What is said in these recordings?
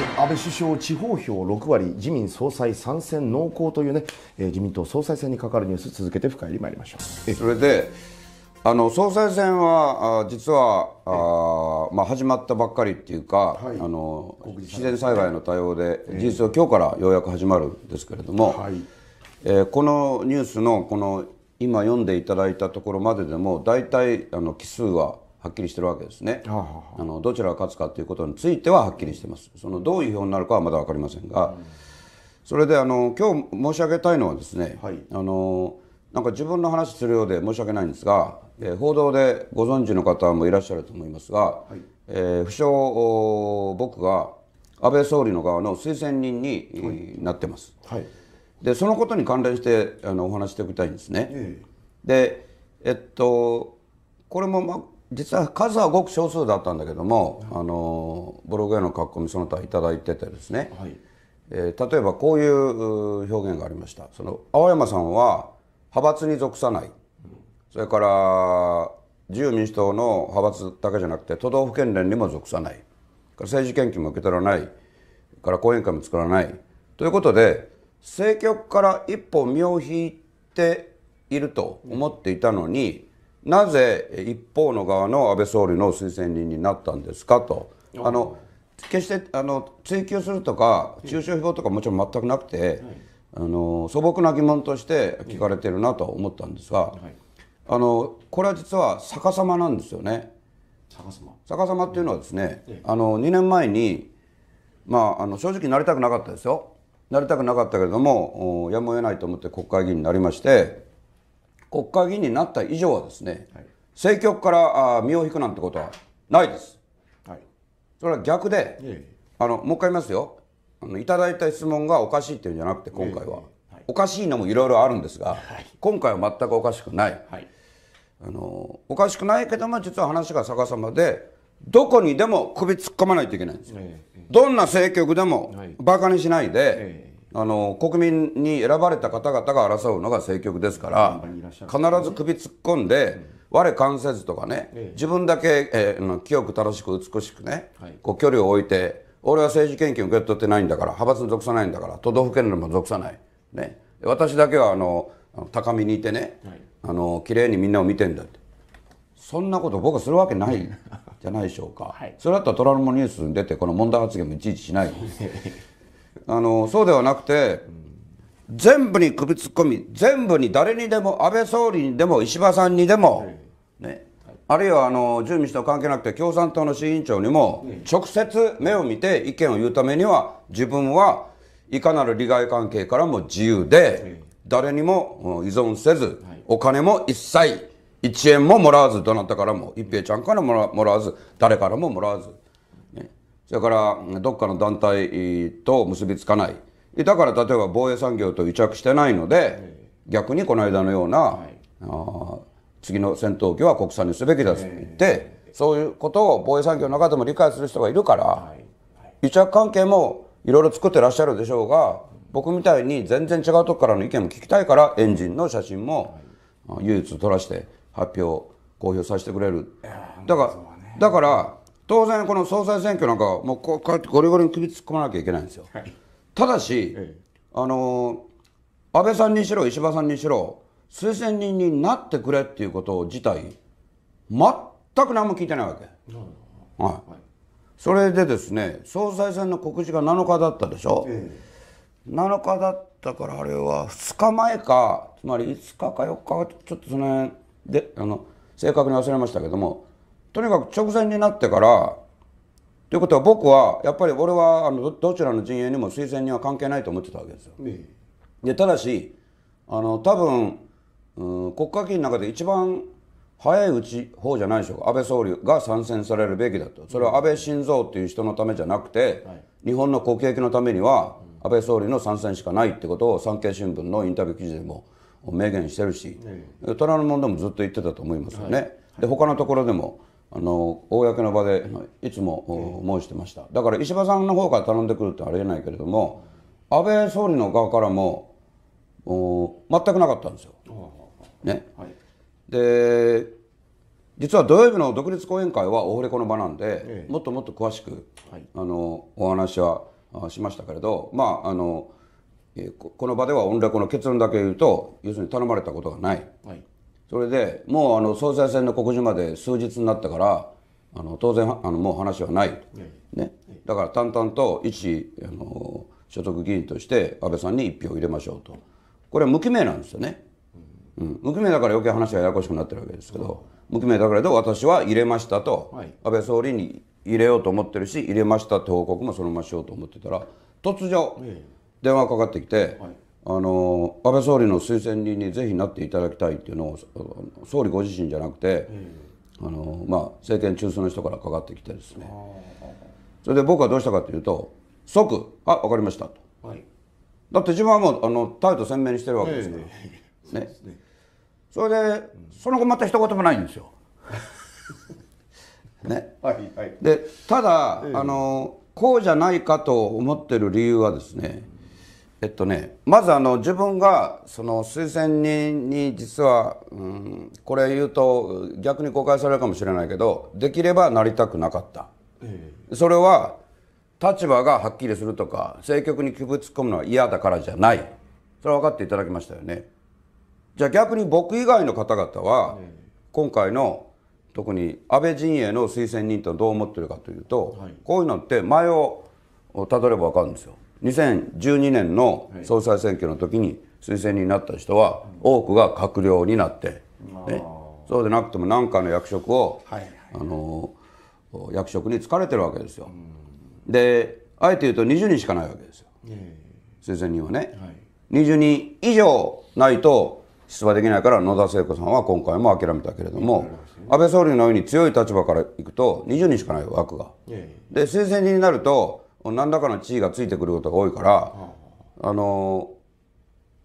はい、安倍首相、地方票6割、自民総裁参戦濃厚というね、えー、自民党総裁選にかかるニュース、続けて深入りいりましょう。それであの総裁選はあ実はあ、まあ、始まったばっかりっていうか、はい、あの自然災害の対応で、えー、事実は今日からようやく始まるんですけれども、はい、えー、このニュースのこの今読んでいただいたところまででも大体あの奇数ははっきりしてるわけですね、あのどちらが勝つかということについてははっきりしてますそのどういう表になるかはまだ分かりませんが、それであの今日申し上げたいのはですね、はい、あのなんか自分の話するようで申し訳ないんですが、えー、報道でご存知の方もいらっしゃると思いますが、はい、えー、不詳僕が安倍総理の側の推薦人に、なってます、はい、でそのことに関連してあのお話しておきたいんですね、えー、でえっとこれも、ま、実は数はごく少数だったんだけども、はい、あのブログへの書き込みその他頂いててですね、はい、えー、例えばこういう表現がありましたその青山さんは派閥に属さない、それから自由民主党の派閥だけじゃなくて都道府県連にも属さない政治献金も受け取らないから後援会も作らないということで政局から一歩身を引いていると思っていたのに、うんなぜ一方の側の安倍総理の推薦人になったんですかと。あの決してあの追及するとか中小票とかもちろん全くなくて、あの素朴な疑問として聞かれてるなと思ったんですが、あのこれは実は逆さまなんですよね。逆さま逆さまっていうのはですね、あの2年前に、まあ、あの正直なりたくなかったですよなりたくなかったけれどもやむを得ないと思って国会議員になりまして国会議員になった以上はですね、はい、政局から身を引くなんてことはないです。はい、それは逆で、ええ、あのもう一回言いますよあの、いただいた質問がおかしいっていうんじゃなくて、今回は、えはい、おかしいのもいろいろあるんですが、はい、今回は全くおかしくない、あの、おかしくないけども、実は話が逆さまで、どこにでも首突っ込まないといけないんですよ。どんな政局でも馬鹿にしないで、あの国民に選ばれた方々が争うのが政局ですから必ず首突っ込んで、我関せずとかね、自分だけ、えー、清く楽しく美しくね、こう距離を置いて俺は政治献金受け取ってないんだから派閥に属さないんだから都道府県にも属さない、ね、私だけはあの高みにいてね、はい、あの綺麗にみんなを見てんだってそんなこと僕はするわけないじゃないでしょうか、はい、それだったら虎ノ門ニュースに出てこの問題発言もいちいちしない あのそうではなくて、全部に首突っ込み、全部に誰にでも、安倍総理にでも、石破さんにでも、ね、あるいはあの自由民主党関係なくて、共産党の新委員長にも、直接目を見て意見を言うためには、自分はいかなる利害関係からも自由で、誰にも依存せず、お金も一切、1円ももらわず、どなたからも、一平ちゃんからもらわず、誰からももらわず。それからどっかの団体と結びつかない。だから例えば防衛産業と癒着してないので、逆にこの間のような、次の戦闘機は国産にすべきだと言って、そういうことを防衛産業の中でも理解する人がいるから、癒着関係もいろいろ作ってらっしゃるでしょうが、僕みたいに全然違うとこからの意見も聞きたいから、エンジンの写真も唯一撮らせて発表、公表させてくれる。だから、だから、当然この総裁選挙なんかもうこうやってゴリゴリに首突っ込まなきゃいけないんですよ、はい、ただし、ええ、あの安倍さんにしろ石破さんにしろ推薦人になってくれっていうこと自体全く何も聞いてないわけ、はい、はい、それでですね総裁選の告示が7日だったでしょ、ええ、7日だったからあれは2日前かつまり5日か4日ちょっとその辺であの正確に忘れましたけどもとにかく直前になってからということは僕はやっぱり俺はあのどちらの陣営にも推薦には関係ないと思ってたわけですよ。でただしあの多分、うん、国会議員の中で一番早いうち方じゃないでしょうか安倍総理が参戦されるべきだとそれは安倍晋三っていう人のためじゃなくて、はい、日本の国益のためには安倍総理の参戦しかないってことを産経新聞のインタビュー記事でも明言してるし、虎ノ門でもずっと言ってたと思いますよね、はい、で他のところでもあの公の場でいつも申してましただから石破さんの方から頼んでくるってありえないけれども安倍総理の側からも全くなかったんですよ。ね、はい、で実は土曜日の独立講演会はオフレコの場なんで、ええ、もっともっと詳しく、はい、あのお話はしましたけれどまああのこの場ではオンレコの結論だけ言うと要するに頼まれたことがない、はい、それでもうあの総裁選の告示まで数日になったからあの当然あのもう話はない、ね、だから淡々と一あの所得議員として安倍さんに1票入れましょうとこれは無記名なんですよね、うん、無記名だから余計話がややこしくなってるわけですけど、無記名だからど私は入れましたと、安倍総理に入れようと思ってるし入れましたって報告もそのまましようと思ってたら突如電話かかってきて、はいあの安倍総理の推薦人にぜひなっていただきたいっていうのを総理ご自身じゃなくて、うん、あのまあ、政権中枢の人からかかってきてですねそれで僕はどうしたかというと即「あ分かりました」と、はい、だって自分はもうあの態度鮮明にしてるわけですから、えー、ね、ね、それで、うん、その後また一言もないんですよ。ね はいはい、でただ、えー、あのこうじゃないかと思ってる理由はですね、うんえっとね、まずあの自分がその推薦人に実は、うん、これ言うと逆に誤解されるかもしれないけどできればなりたくなかった、ええ、それは立場がはっきりするとか政局に首突っ込むのは嫌だからじゃないそれは分かっていただきましたよねじゃあ逆に僕以外の方々は、え、今回の特に安倍陣営の推薦人とどう思ってるかというと、はい、こういうのって前をたどれば分かるんですよ2012年の総裁選挙の時に推薦になった人は多くが閣僚になって、ね、そうでなくても何かの役職を、あの役職に就かれてるわけですよ。であえて言うと20人しかないわけですよ、推薦人はね。はい、20人以上ないと出馬できないから野田聖子さんは今回も諦めたけれども、安倍総理のように強い立場からいくと20人しかない枠が。で推薦人になると何らかの地位がついてくることが多いから、あの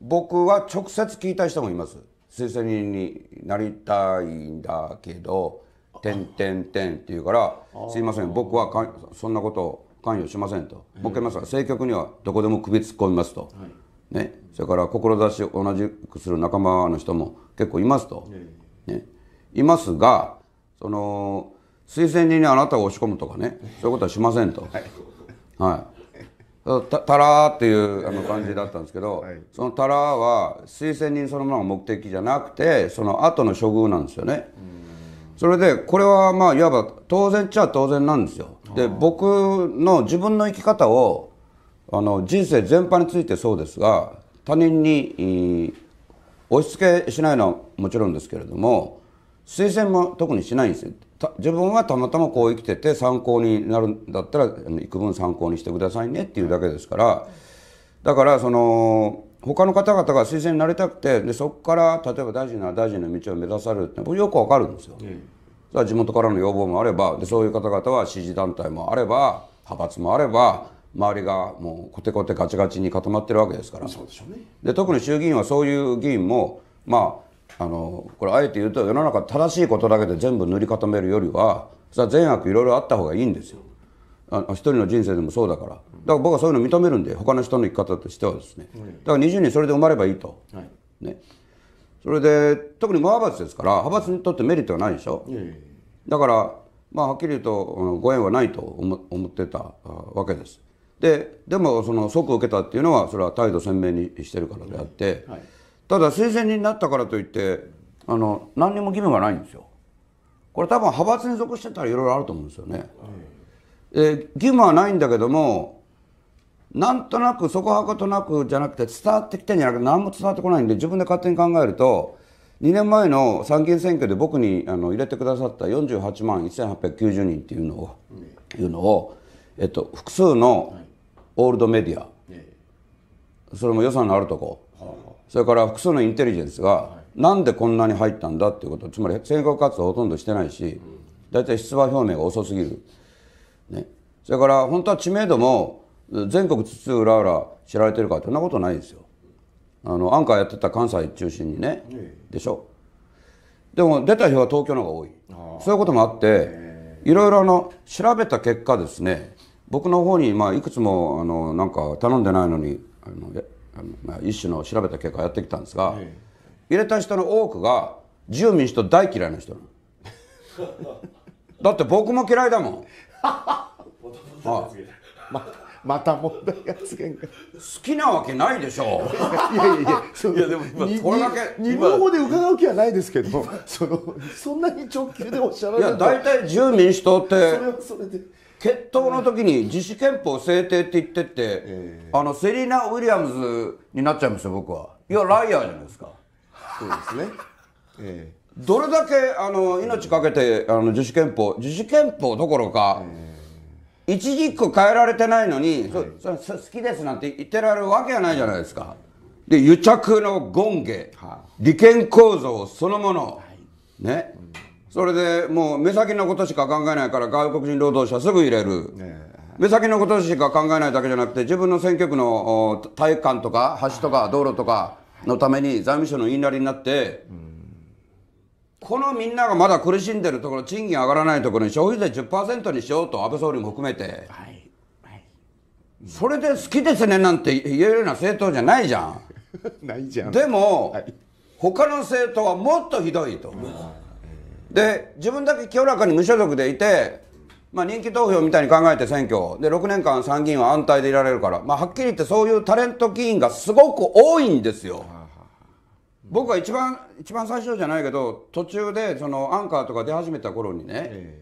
僕は直接聞いた人もいます推薦人になりたいんだけど「てんてんてん」って言うから「すいません僕はかそんなこと関与しません」と「僕は政局にはどこでも首突っ込みます」と。ね、それから志を同じくする仲間の人も結構いますと、ね、いますがその推薦人にあなたを押し込むとかねそういうことはしませんと、はいはい、たたらーっていうあの感じだったんですけど、はい、そのたらは推薦人そのものが目的じゃなくてその後の処遇なんですよねそれでこれはまあいわば当然っちゃ当然なんですよで僕の自分の生き方をあの人生全般についてそうですが他人に押し付けしないのはもちろんですけれども推薦も特にしないんですよ自分はたまたまこう生きてて参考になるんだったら幾分参考にしてくださいねっていうだけですから、だからその他の方々が推薦になりたくてでそこから例えば大臣なら大臣の道を目指されるってよくわかるんですよ。うん、地元からの要望もあればでそういう方々は支持団体もあれば派閥もあれば周りがもうコテコテガチガチに固まってるわけですからで、ね、特に衆議院はそういう議員もまああのこれあえて言うと世の中正しいことだけで全部塗り固めるよりはそれは善悪いろいろあった方がいいんですよあの一人の人生でもそうだからだから僕はそういうの認めるんで他の人の生き方としてはですねだから20人それで埋まればいいと、はい、ね、それで特に無派閥ですから派閥にとってメリットはないでしょだからまあはっきり言うとご縁はないと思ってたわけですででもその即受けたっていうのはそれは態度鮮明にしてるからであって、はいただ推薦人になったからといってあの何にも義務がないんですよこれ多分派閥に属してたらいろいろあると思うんですよね、えー、義務はないんだけどもなんとなくそこはかとなくじゃなくて伝わってきてんじゃなくて何も伝わってこないんで自分で勝手に考えると2年前の参議院選挙で僕にあの入れてくださった48万1890人っていうのをうん、いうのをえっと、複数のオールドメディア、はい、それも予算のあるとこそれから複数のインテリジェンスが、なんでこんなに入ったんだっていうことつまり政策活動ほとんどしてないし大体出馬表明が遅すぎる、ね、それから本当は知名度も全国津々浦々知られてるかってそんなことないですよあのアンカーやってた関西中心にね、でしょでも出た日は東京の方が多いそういうこともあっていろいろの調べた結果ですね僕の方にまあいくつもあのなんか頼んでないのにあのまあ、一種の調べた結果やってきたんですが、入れた人の多くが自由民主党大嫌いな人なだって僕も嫌いだもんああ ままた問題発言が好きなわけないでしょういやいやいやいやでも今これだけ日本語で伺う気はないですけどそのそんなに直球でおっしゃらないいや大体自由民主党ってそれはそれで決闘の時に自主憲法制定って言ってって、あのセリーナ・ウィリアムズになっちゃいますよ僕はいやライアーじゃないですかそうですね、えー、どれだけあの命かけてあの自主憲法自主憲法どころか、えー、一字句変えられてないのに、はい、そそ好きですなんて言ってられるわけがないじゃないですかで癒着の権下、は利権構造そのもの、はい、ね、うんそれでもう目先のことしか考えないから外国人労働者すぐ入れる、目先のことしか考えないだけじゃなくて自分の選挙区の体育館とか橋とか道路とかのために財務省の言いなりになって、うん、このみんながまだ苦しんでるところ賃金上がらないところに消費税10%にしようと安倍総理も含めて、はいはい、それで好きですねなんて言えるような政党じゃないじゃん ないじゃんでも、はい、他の政党はもっとひどいと。うんで自分だけ清らかに無所属でいて、まあ、人気投票みたいに考えて選挙で6年間参議院は安泰でいられるから、まあ、はっきり言ってそういうタレント議員がすごく多いんですよ。僕は一番一番最初じゃないけど途中でそのアンカーとか出始めた頃にね、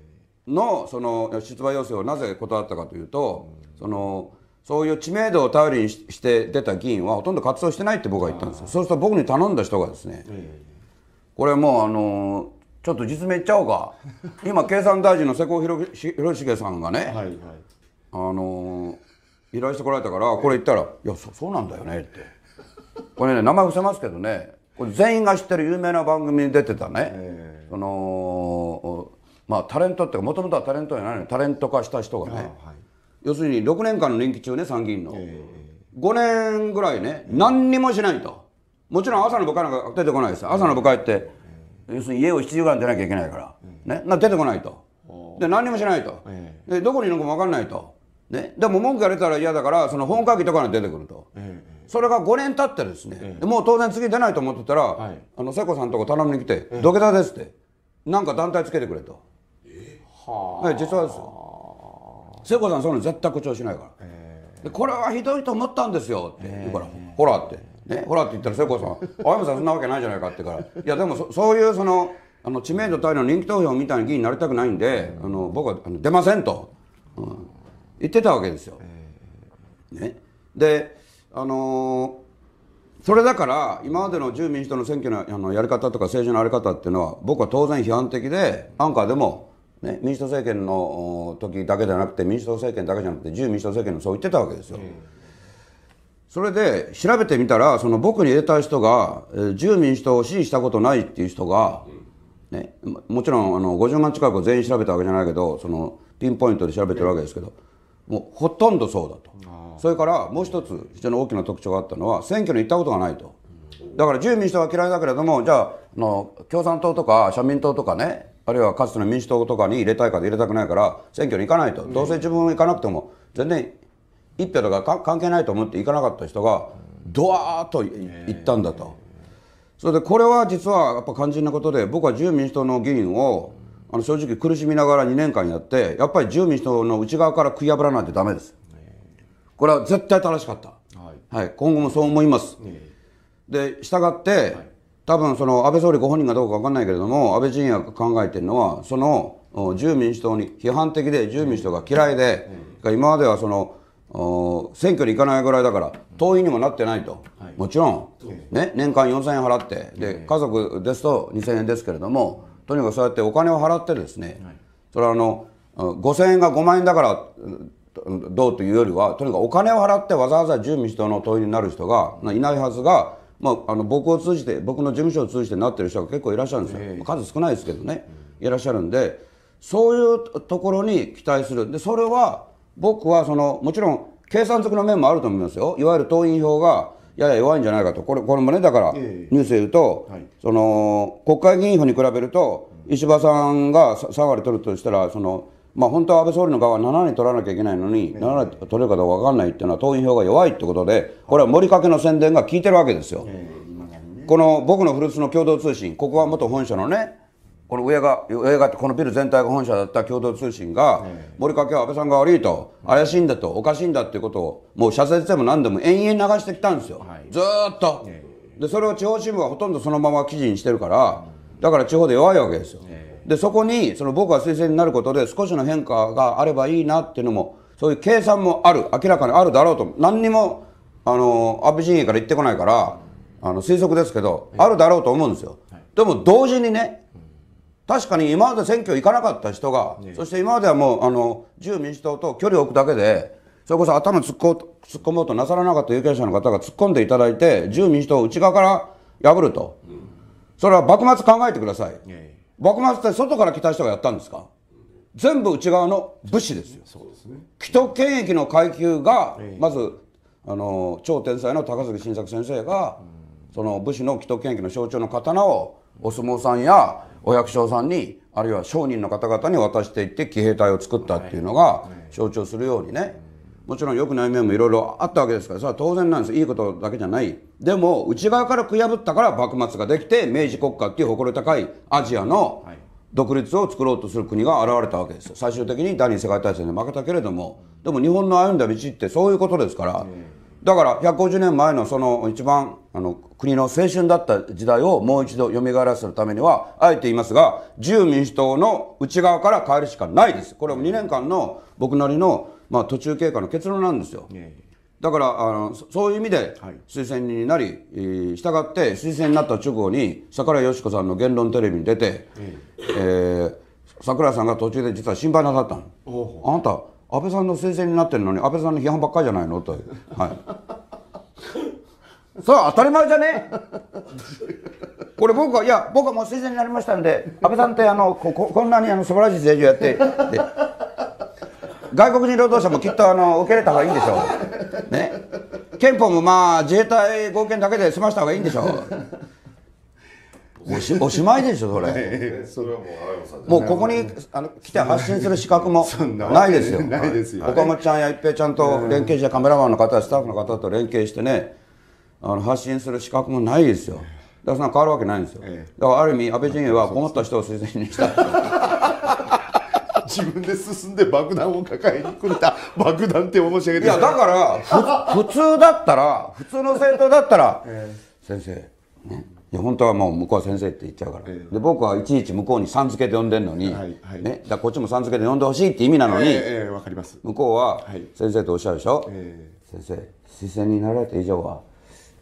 のその出馬要請をなぜ断ったかというと、そのそういう知名度を頼りにして出た議員はほとんど活動してないって僕は言ったんですよそうすると僕に頼んだ人がですね、これもうあのちょっと実名いっちゃおうか今経産大臣の瀬古弘重さんがね、はいはい、あのー、依頼してこられたからこれ言ったら「いやそそうなんだよね」ってこれね名前伏せますけどねこれ全員が知ってる有名な番組に出てたね、えー、そのまあタレントってもともとはタレントじゃないのタレント化した人がね、はい、要するに6年間の任期中ね参議院の、えー、5年ぐらいね何にもしないともちろん朝の部会なんか出てこないです朝の部会って要するに家を7時間出なきゃいけないから、ね、な出てこないとで何にもしないと、でどこにいるのかも分かんないと、ね、でも文句われたら嫌だからその本会議とかに出てくると、それが5年経ってですね、もう当然次出ないと思ってたら、はい、あの瀬子さんとこ頼みに来て「土下座です」って「なんか団体つけてくれ」と。えー、は実はですよ瀬子さんそういうの絶対誇張しないから、でこれはひどいと思ったんですよって言うから「ほら」って。ね、ほらって言ったら聖子さん「青山さんそんなわけないじゃないか」って言から「いやでもそそういうそのあの知名度対の人気投票みたいな議員になりたくないんで、あの僕はあの出ませんと」うん、言ってたわけですよ。ね、であのー、それだから今までの自由民主党の選挙のあのやり方とか政治のあり方っていうのは僕は当然批判的でアンカーでも、ね、民主党政権の時だけじゃなくて民主党政権だけじゃなくて自由民主党政権のそう言ってたわけですよ。それで調べてみたらその僕に入れた人が、えー、自由民主党を支持したことないっていう人が、ね、もちろんあの50万近く全員調べたわけじゃないけどそのピンポイントで調べてるわけですけどもうほとんどそうだとそれからもう一つ非常に大きな特徴があったのは選挙に行ったことがないとだから自由民主党は嫌いだけれどもじゃああの共産党とか社民党とかねあるいはかつての民主党とかに入れたいかで入れたくないから選挙に行かないと、どうせ自分行かなくても全然一票とか関係ないと思って行かなかった人がドワーッと行ったんだと。それでこれは実はやっぱ肝心なことで僕は自由民主党の議員をあの正直苦しみながら2年間やってやっぱり自由民主党の内側から食い破らないとだめですこれは絶対正しかった、はいはい、今後もそう思います、で従って、多分その安倍総理ご本人がどうか分かんないけれども安倍陣営が考えてるのはその自由民主党に批判的で自由民主党が嫌いで、今まではその選挙に行かないぐらいだから党員にもなってないと、はい、もちろん、ね、年間4000円払ってで家族ですと2000円ですけれどもとにかくそうやってお金を払ってですね、はい、それはあの5000円が5万円だからどうというよりはとにかくお金を払ってわざわざ自由民主党の党員になる人がいないはずが、まあ、あの僕を通じて僕の事務所を通じてなってる人が結構いらっしゃるんですよ、えー、数少ないですけどね、いらっしゃるんでそういうところに期待するでそれは僕はその、もちろん計算づくの面もあると思いますよ。いわゆる党員票がやや弱いんじゃないかと。これ、これもね、だから、ニュースで言うと、はい、その、国会議員票に比べると、石破さんが3割取るとしたら、その、まあ、本当は安倍総理の側は7割取らなきゃいけないのに、7割取れるかどうか分かんないっていうのは、党員票が弱いってことで、これは盛りかけの宣伝が効いてるわけですよ。この僕の古巣の共同通信、ここは元本社のね、この上が上がってこのビル全体が本社だった共同通信が、森川は安倍さんが悪いと怪しいんだとおかしいんだっていうことをもう社説でも何でも延々流してきたんですよ、ずーずっと、でそれを地方新聞はほとんどそのまま記事にしてるから、だから地方で弱いわけですよ、でそこにその僕が推薦になることで少しの変化があればいいなっていうのもそういう計算もある明らかにあるだろうと何にもあの安倍陣営から言ってこないからあの推測ですけど、あるだろうと思うんですよ、でも同時にね確かに今まで選挙行かなかった人が、ね、そして今まではもうあの自由民主党と距離を置くだけで、それこそ頭突っ込もうとなさらなかった有権者の方が突っ込んでいただいて、自由民主党を内側から破ると、うん、それは幕末考えてください、ね、幕末って外から来た人がやったんですか、全部内側の物資ですよ、そうですね、既得権益の階級が、まずあの超天才の高杉晋作先生が、うん、その武士の既得権益の象徴の刀をお相撲さんや、お役所さんにあるいは商人の方々に渡していって騎兵隊を作ったっていうのが象徴するようにねもちろん良くない面もいろいろあったわけですからそれは当然なんですいいことだけじゃないでも内側から悔やぶったから幕末ができて明治国家っていう誇り高いアジアの独立を作ろうとする国が現れたわけですよ最終的に第二次世界大戦で負けたけれどもでも日本の歩んだ道ってそういうことですからだから150年前のその一番あの国の青春だった時代をもう一度蘇らせるためには、あえて言いますが、自由民主党の内側から変えるしかないです。これは2年間の僕なりの、まあ、途中経過の結論なんですよ。だからあのそういう意味で推薦になり、はい、えー、従って推薦になった直後に桜井よし子さんの言論テレビに出て、ええー、桜井さんが途中で実は心配なさったの。あなた安倍さんの推薦になってるのに安倍さんの批判ばっかりじゃないのと、はいそれ当たり前じゃねこれ僕は、いや、僕はもう推薦になりましたんで、安倍さんってあのここんなにあの素晴らしい政治をやって、外国人労働者もきっとあの受け入れた方がいいんでしょう。ね。憲法もまあ自衛隊合憲だけで済ました方がいいんでしょう。おしおしまいでしょそれ。それはもうもうここにあの来て発信する資格もないですよ。ないですよ。岡本ちゃんや一平ちゃんと連携してカメラマンの方、スタッフの方と連携してね。あの発信する資格もないですよだから変わるわけないんですよ、ええ、だからある意味安倍陣営は困った人を推薦にした 自分で進んで爆弾を抱えにくれた爆弾って申し上げていやだから普通だったら普通の政党だったら、ええ、先生、ね、いや本当はもう向こうは先生って言っちゃうから、え、で僕はいちいち向こうにさん付けで呼んでるのに、はい、ね、だこっちもさん付けで呼んでほしいって意味なのに、ええ、かります向こうは先生とおっしゃるでしょ、は先生推薦になられた以上は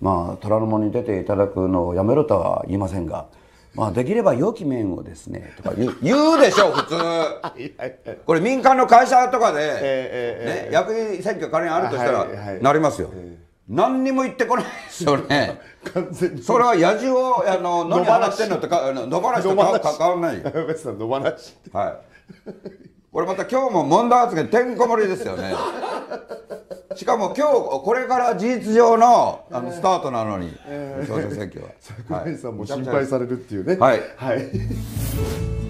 まあ虎ノ門に出ていただくのをやめろとは言いませんが。まあ、できれば良き面をですねとか言う 言うでしょ普通これ民間の会社とかで、ね、役員選挙仮にあるとしたら、なりますよ、何にも言ってこないですよね それは野獣をあの野放してんのとか野放しとか関わらない 野放しはいこれまた今日も問題発言てんこ盛りですよねしかも今日これから事実上のあのスタートなのに、えー、選挙は。櫻 井さんも心配されるっていうね。はい。はい